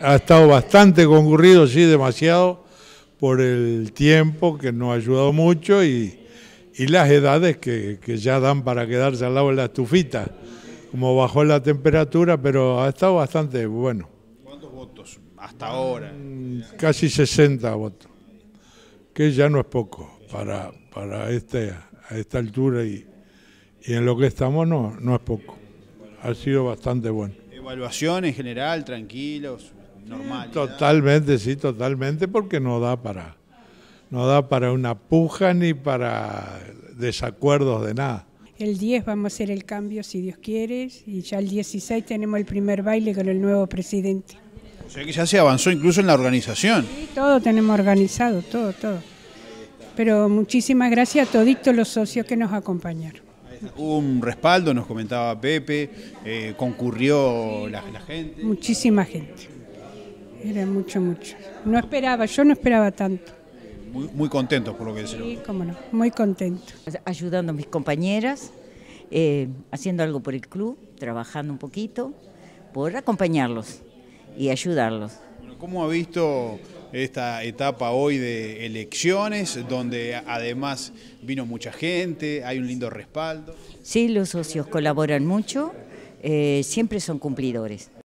Ha estado bastante concurrido, sí, demasiado, por el tiempo que nos ha ayudado mucho y, las edades que, ya dan para quedarse al lado de la estufita, como bajó la temperatura, pero ha estado bastante bueno. ¿Cuántos votos hasta ahora? Mm, casi 60 votos, que ya no es poco para, para este, a esta altura y, en lo que estamos no, no es poco. Ha sido bastante bueno. ¿Evaluación en general, tranquilos? Totalmente, sí, totalmente, porque no da para, no da para una puja ni para desacuerdos de nada. El 10 vamos a hacer el cambio, si Dios quiere, y ya el 16 tenemos el primer baile con el nuevo presidente. O sea que ya se avanzó incluso en la organización. Sí, todo tenemos organizado, todo, todo. Pero muchísimas gracias a toditos los socios que nos acompañaron. un respaldo, nos comentaba Pepe, eh, concurrió la gente. Muchísima gente era mucho, mucho. No esperaba, yo no esperaba tanto. Eh, muy, muy contentos por lo que decían. Sí, cómo no, muy contento. Ayudando a mis compañeras, eh, haciendo algo por el club, trabajando un poquito, por acompañarlos y ayudarlos. ¿Cómo ha visto esta etapa hoy de elecciones, donde además vino mucha gente, hay un lindo respaldo? Sí, los socios colaboran mucho, eh, siempre son cumplidores.